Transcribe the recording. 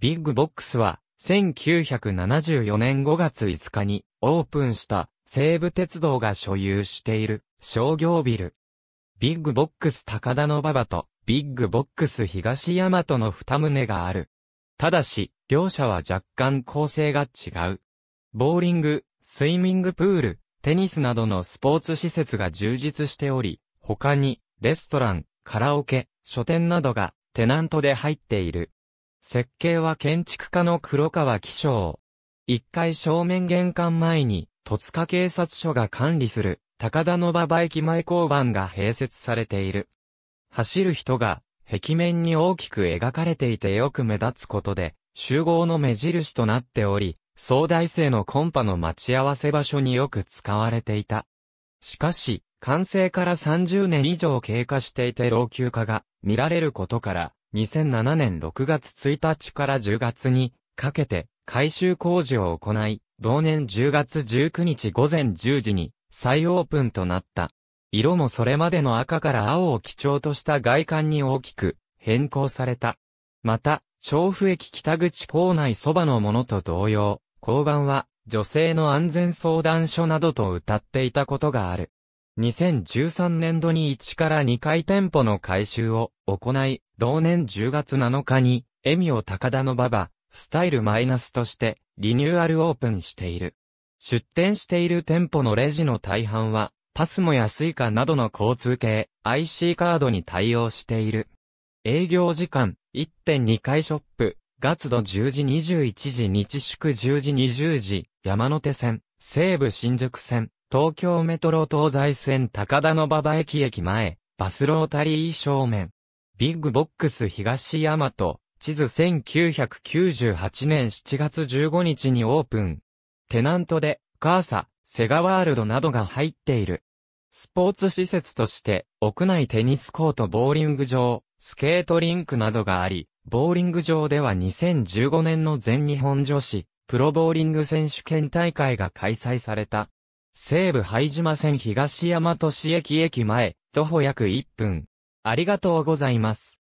ビッグボックスは、1974年5月5日にオープンした西武鉄道が所有している商業ビル。ビッグボックス高田の馬場とビッグボックス東大和の二棟がある。ただし、両者は若干構成が違う。ボーリング、スイミングプール、テニスなどのスポーツ施設が充実しており、他にレストラン、カラオケ、書店などがテナントで入っている。設計は建築家の黒川紀章。一階正面玄関前に、戸塚警察署が管理する、高田の馬場駅前交番が併設されている。走る人が、壁面に大きく描かれていてよく目立つことで、集合の目印となっており、総大生のコンパの待ち合わせ場所によく使われていた。しかし、完成から30年以上経過していて老朽化が見られることから、2007年6月1日から10月にかけて改修工事を行い、同年10月19日午前10時に再オープンとなった。色もそれまでの赤から青を基調とした外観に大きく変更された。また、調布駅北口構内そばのものと同様、交番は女性の安全相談所などと歌っていたことがある。2013年度に1から2回店舗の改修を行い、同年10月7日に、エミオ高田の馬場、スタイルマイナスとして、リニューアルオープンしている。出店している店舗のレジの大半は、パスモやスイカなどの交通系、IC カードに対応している。営業時間、1.2回ショップ、月度10時21時日宿10時20時、山手線、西武新宿線、東京メトロ東西線高田の馬場駅駅前、バスロータリー正面、ビッグボックス東大和、地図1998年7月15日にオープン。テナントで、カーサ、セガワールドなどが入っている。スポーツ施設として、屋内テニスコートボーリング場、スケートリンクなどがあり、ボーリング場では2015年の全日本女子、プロボーリング選手権大会が開催された。西武拝島線東大和市駅駅前、徒歩約1分、ありがとうございます。